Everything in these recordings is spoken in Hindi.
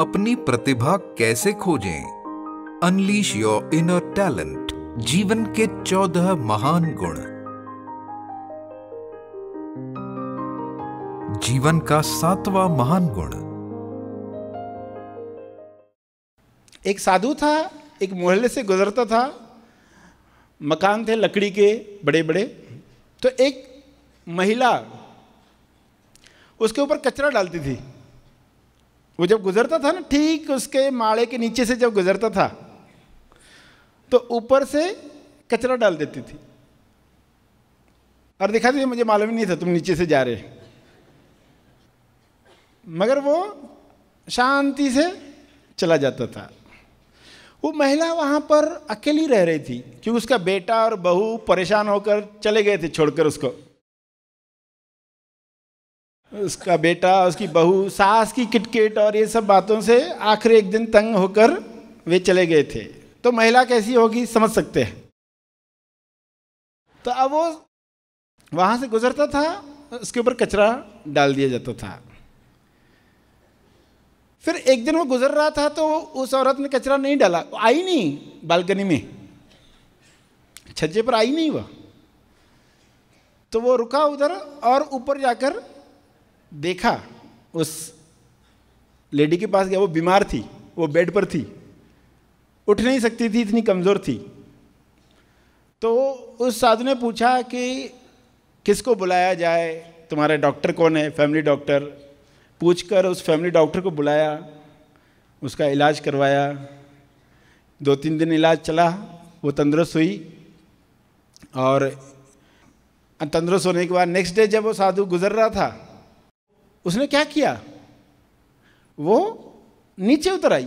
अपनी प्रतिभा कैसे खोजें अनलीश योर इनर टैलेंट जीवन के चौदह महान गुण जीवन का सातवां महान गुण एक साधु था एक मोहल्ले से गुजरता था मकान थे लकड़ी के बड़े बड़े तो एक महिला उसके ऊपर कचरा डालती थी वो जब गुजरता था ना ठीक उसके माड़े के नीचे से जब गुजरता था तो ऊपर से कचरा डाल देती थी और दिखा दीजिए मुझे मालूम ही नहीं था तुम नीचे से जा रहे मगर वो शांति से चला जाता था वो महिला वहां पर अकेली रह रही थी क्योंकि उसका बेटा और बहू परेशान होकर चले गए थे छोड़कर उसको उसका बेटा उसकी बहू सास की किटकिट और ये सब बातों से आखिर एक दिन तंग होकर वे चले गए थे तो महिला कैसी होगी समझ सकते हैं तो अब वो वहां से गुजरता था उसके ऊपर कचरा डाल दिया जाता था फिर एक दिन वो गुजर रहा था तो उस औरत ने कचरा नहीं डाला आई नहीं बालकनी में छज्जे पर आई नहीं वह तो वो रुका उधर और ऊपर जाकर देखा उस लेडी के पास गया वो बीमार थी वो बेड पर थी उठ नहीं सकती थी इतनी कमज़ोर थी तो उस साधु ने पूछा कि किसको बुलाया जाए तुम्हारे डॉक्टर कौन है फैमिली डॉक्टर पूछकर उस फैमिली डॉक्टर को बुलाया उसका इलाज करवाया दो तीन दिन इलाज चला वो तंदुरुस्त हुई और तंदुरुस्त होने के बाद नेक्स्ट डे जब वो साधु गुजर रहा था उसने क्या किया वो नीचे उतर आई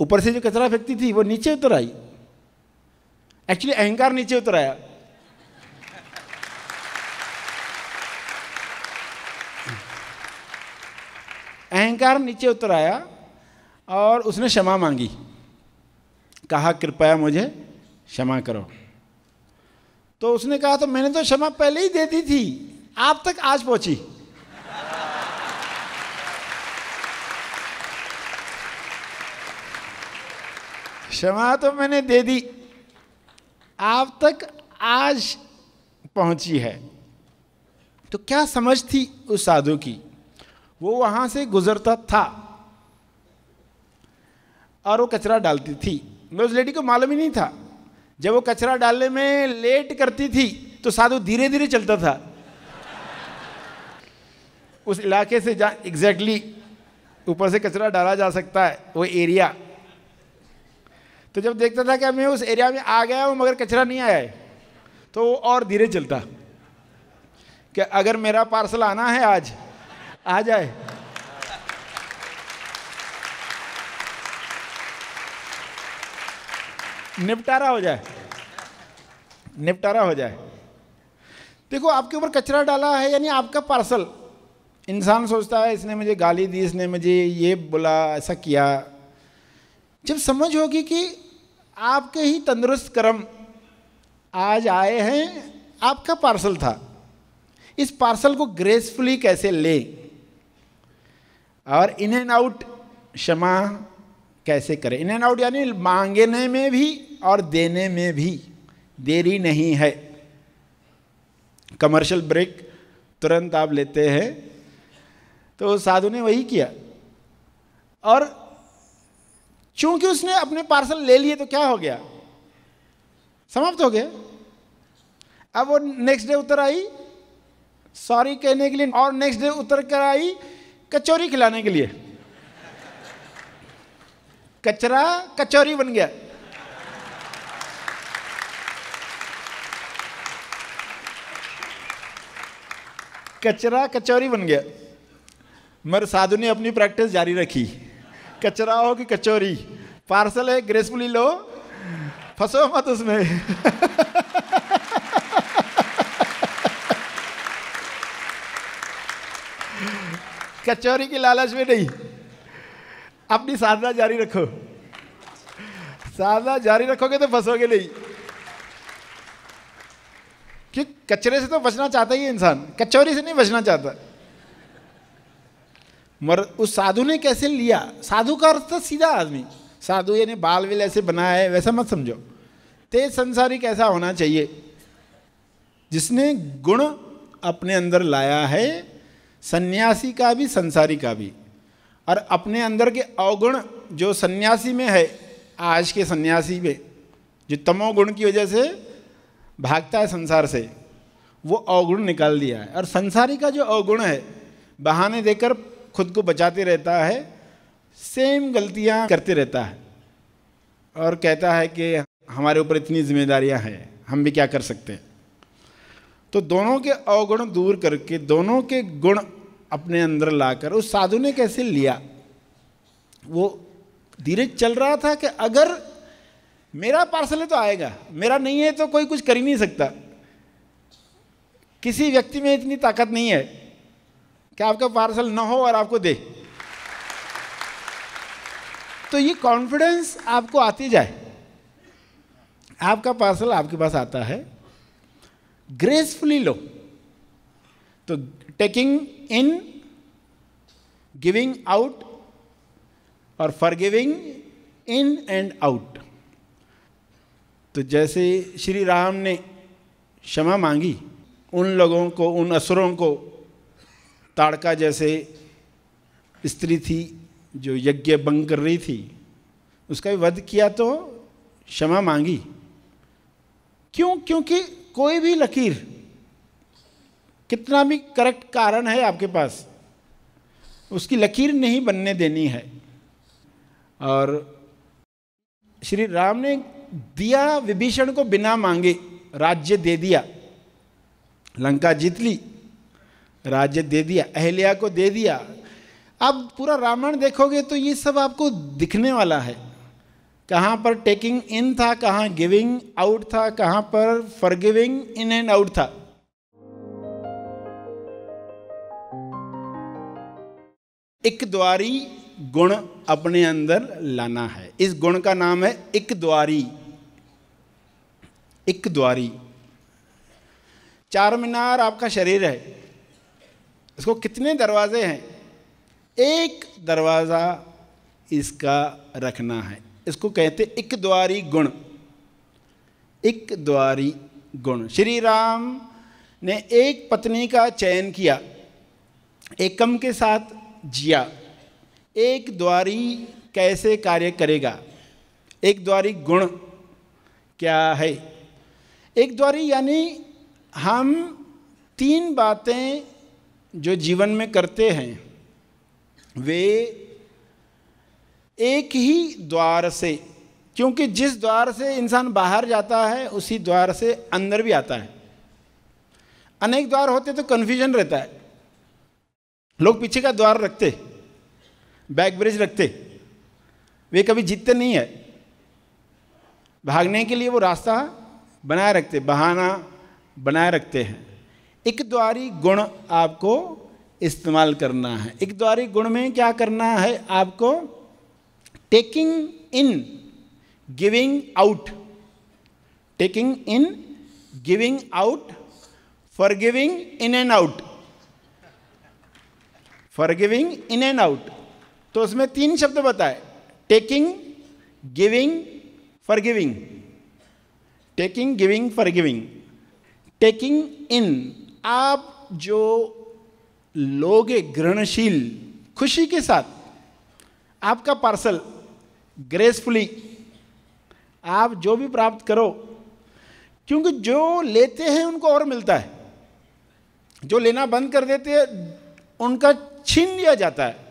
ऊपर से जो कचरा फेंकती थी वो नीचे उतर आई एक्चुअली अहंकार नीचे उतर आया अहंकार नीचे उतर आया और उसने क्षमा मांगी कहा कृपया मुझे क्षमा करो तो उसने कहा तो मैंने तो क्षमा पहले ही दे दी थी आप तक आज पहुंची क्षमा तो मैंने दे दी आप तक आज पहुंची है तो क्या समझ थी उस साधु की वो वहाँ से गुजरता था और वो कचरा डालती थी मैं उस लेडी को मालूम ही नहीं था जब वो कचरा डालने में लेट करती थी तो साधु धीरे धीरे चलता था उस इलाके से जहाँ एग्जैक्टली ऊपर से कचरा डाला जा सकता है वो एरिया तो जब देखता था कि मैं उस एरिया में आ गया हूँ मगर कचरा नहीं आया है तो वो और धीरे चलता कि अगर मेरा पार्सल आना है आज आ जाए निपटारा हो जाए निपटारा हो जाए देखो आपके ऊपर कचरा डाला है यानी आपका पार्सल इंसान सोचता है इसने मुझे गाली दी इसने मुझे ये बोला ऐसा किया जब समझ होगी कि आपके ही तंदुरुस्त कर्म आज आए हैं आपका पार्सल था इस पार्सल को ग्रेसफुली कैसे ले और इन एंड आउट क्षमा कैसे करें इन एंड आउट यानी मांगने में भी और देने में भी देरी नहीं है कमर्शियल ब्रेक तुरंत आप लेते हैं तो साधु ने वही किया और चूंकि उसने अपने पार्सल ले लिए तो क्या हो गया समाप्त हो गया अब वो नेक्स्ट डे उतर आई सॉरी कहने के लिए और नेक्स्ट डे उतर कर आई कचौरी खिलाने के लिए कचरा कचौरी बन गया कचरा कचौरी बन गया मगर साधु ने अपनी प्रैक्टिस जारी रखी कचरा हो कि कचौरी पार्सल है ग्रेसफुली लो फंसो मत उसमें कचौरी की लालच में नहीं अपनी साधना जारी रखो साधना जारी रखोगे तो फंसोगे नहीं कि कचरे से तो बचना चाहता ही इंसान कचौरी से नहीं बचना चाहता मर उस साधु ने कैसे लिया साधु का अर्थ था सीधा आदमी साधु यानी बाल विल ऐसे बनाया है वैसा मत समझो तेज संसारी कैसा होना चाहिए जिसने गुण अपने अंदर लाया है सन्यासी का भी संसारी का भी और अपने अंदर के अवगुण जो सन्यासी में है आज के सन्यासी में जो तमोगुण की वजह से भागता है संसार से वो अवगुण निकाल दिया है और संसारी का जो अवगुण है बहाने देकर खुद को बचाते रहता है सेम गलतियां करते रहता है और कहता है कि हमारे ऊपर इतनी जिम्मेदारियां हैं हम भी क्या कर सकते हैं तो दोनों के अवगुण दूर करके दोनों के गुण अपने अंदर लाकर उस साधु ने कैसे लिया वो धीरे चल रहा था कि अगर मेरा पार्सल है तो आएगा मेरा नहीं है तो कोई कुछ कर ही नहीं सकता किसी व्यक्ति में इतनी ताकत नहीं है कि आपका पार्सल ना हो और आपको दे तो ये कॉन्फिडेंस आपको आती जाए आपका पार्सल आपके पास आता है ग्रेसफुली लो तो टेकिंग इन गिविंग आउट और forgiving in and out तो जैसे श्री राम ने क्षमा मांगी उन लोगों को उन असुरों को ताड़का जैसे स्त्री थी जो यज्ञ बंग कर रही थी उसका भी वध किया तो क्षमा मांगी क्यों क्योंकि कोई भी लकीर कितना भी करेक्ट कारण है आपके पास उसकी लकीर नहीं बनने देनी है और श्री राम ने दिया विभीषण को बिना मांगे राज्य दे दिया लंका जीत ली राज्य दे दिया अहल्या को दे दिया आप पूरा रामायण देखोगे तो ये सब आपको दिखने वाला है कहाँ पर टेकिंग इन था कहाँ गिविंग आउट था कहाँ पर फॉरगिविंग इन एंड आउट था एक द्वारी गुण अपने अंदर लाना है इस गुण का नाम है एक द्वारी एक द्वारी चार मीनार आपका शरीर है इसको कितने दरवाजे हैं एक दरवाज़ा इसका रखना है इसको कहते एक द्वारी गुण एक द्वारी गुण श्री राम ने एक पत्नी का चयन किया एकम के साथ जिया एक द्वारी कैसे कार्य करेगा एक द्वारी गुण क्या है एक द्वारी यानी हम तीन बातें जो जीवन में करते हैं वे एक ही द्वार से क्योंकि जिस द्वार से इंसान बाहर जाता है उसी द्वार से अंदर भी आता है अनेक द्वार होते तो कन्फ्यूजन रहता है लोग पीछे का द्वार रखते बैक ब्रिज रखते वे कभी जीतते नहीं है भागने के लिए वो रास्ता बनाए रखते बहाना बनाए रखते हैं एक द्वारी गुण आपको इस्तेमाल करना है एक द्वारिक गुण में क्या करना है आपको taking in giving out taking in giving out forgiving in and out forgiving in and out तो उसमें तीन शब्द बताए taking giving forgiving taking giving forgiving taking in आप जो लोगे ग्रहणशील खुशी के साथ आपका पार्सल ग्रेसफुली आप जो भी प्राप्त करो क्योंकि जो लेते हैं उनको और मिलता है जो लेना बंद कर देते हैं उनका छीन लिया जाता है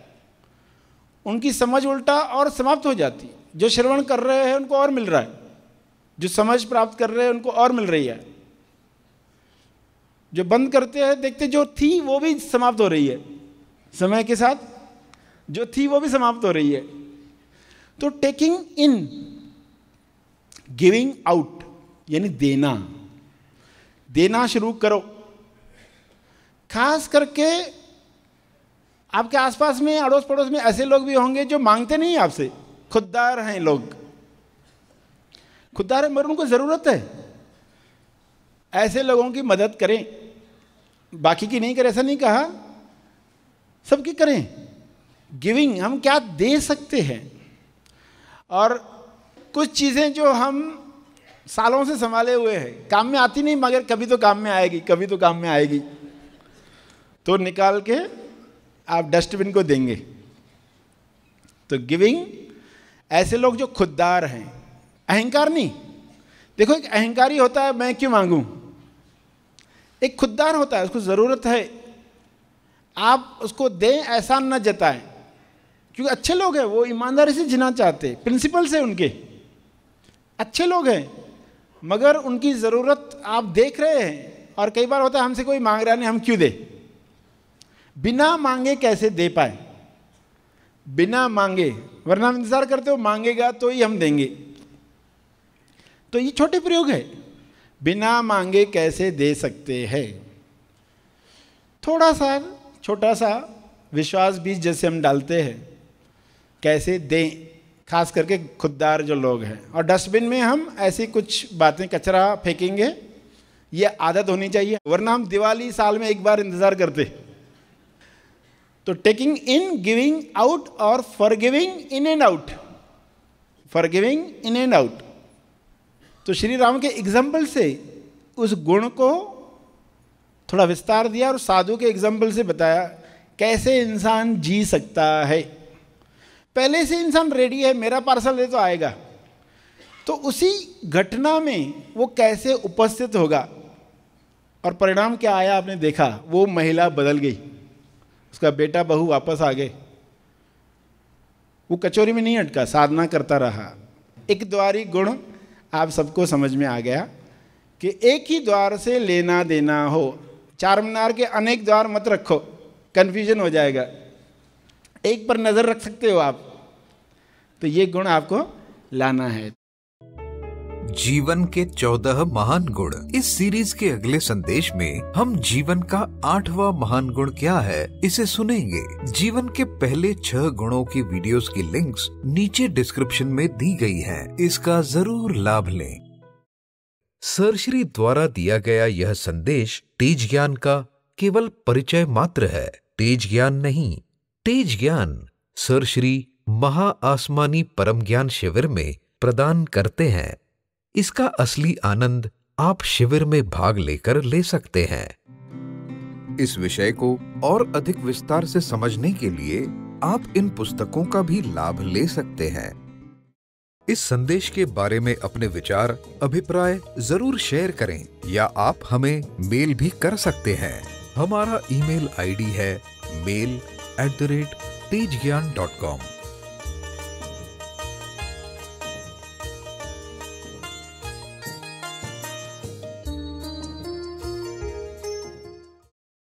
उनकी समझ उल्टा और समाप्त हो जाती जो श्रवण कर रहे हैं उनको और मिल रहा है जो समझ प्राप्त कर रहे हैं उनको और मिल रही है जो बंद करते हैं देखते जो थी वो भी समाप्त हो रही है समय के साथ जो थी वो भी समाप्त हो रही है तो टेकिंग इन गिविंग आउट यानी देना देना शुरू करो खास करके आपके आसपास में अड़ोस पड़ोस में ऐसे लोग भी होंगे जो मांगते नहीं आपसे खुददार हैं लोग खुददार है मगर उनको ज़रूरत है ऐसे लोगों की मदद करें बाकी की नहीं करें ऐसा नहीं कहा सबकी करें गिविंग हम क्या दे सकते हैं और कुछ चीज़ें जो हम सालों से संभाले हुए हैं काम में आती नहीं मगर कभी तो काम में आएगी कभी तो काम में आएगी तो निकाल के आप डस्टबिन को देंगे तो गिविंग ऐसे लोग जो खुददार हैं अहंकार नहीं देखो एक अहंकारी होता है मैं क्यों मांगूं एक खुददार होता है उसको ज़रूरत है आप उसको दें ऐसा न जताएं क्योंकि अच्छे लोग हैं वो ईमानदारी से जीना चाहते प्रिंसिपल से उनके अच्छे लोग हैं मगर उनकी ज़रूरत आप देख रहे हैं और कई बार होता है हमसे कोई मांग रहा नहीं हम क्यों दे बिना मांगे कैसे दे पाए बिना मांगे वरना हम इंतज़ार करते हो मांगेगा तो ही हम देंगे तो ये छोटे प्रयोग है बिना मांगे कैसे दे सकते हैं थोड़ा सा छोटा सा विश्वास बीज जैसे हम डालते हैं कैसे दें खास करके खुददार जो लोग हैं और डस्टबिन में हम ऐसी कुछ बातें कचरा फेंकेंगे ये आदत होनी चाहिए वरना हम दिवाली साल में एक बार इंतज़ार करते तो टेकिंग इन गिविंग आउट और forgiving in and out forgiving in and out तो श्री राम के एग्जाम्पल से उस गुण को थोड़ा विस्तार दिया और साधु के एग्जाम्पल से बताया कैसे इंसान जी सकता है पहले से इंसान रेडी है मेरा पार्सल दे तो आएगा तो उसी घटना में वो कैसे उपस्थित होगा और परिणाम क्या आया आपने देखा वो महिला बदल गई उसका बेटा बहू वापस आ गए वो कचोरी में नहीं अटका साधना करता रहा एक द्वारी गुण आप सबको समझ में आ गया कि एक ही द्वार से लेना देना हो चार मीनार के अनेक द्वार मत रखो कन्फ्यूजन हो जाएगा एक पर नज़र रख सकते हो आप तो ये गुण आपको लाना है जीवन के चौदह महान गुण इस सीरीज के अगले संदेश में हम जीवन का आठवां महान गुण क्या है इसे सुनेंगे जीवन के पहले छह गुणों की वीडियोस की लिंक्स नीचे डिस्क्रिप्शन में दी गई हैं। इसका जरूर लाभ लें सर श्री द्वारा दिया गया यह संदेश तेज ज्ञान का केवल परिचय मात्र है तेज ज्ञान नहीं तेज ज्ञान सर श्री महा आसमानी परम ज्ञान शिविर में प्रदान करते हैं इसका असली आनंद आप शिविर में भाग लेकर ले सकते हैं इस विषय को और अधिक विस्तार से समझने के लिए आप इन पुस्तकों का भी लाभ ले सकते हैं इस संदेश के बारे में अपने विचार अभिप्राय जरूर शेयर करें या आप हमें मेल भी कर सकते हैं हमारा ईमेल आईडी है mail at the rate Tej Gyan dot com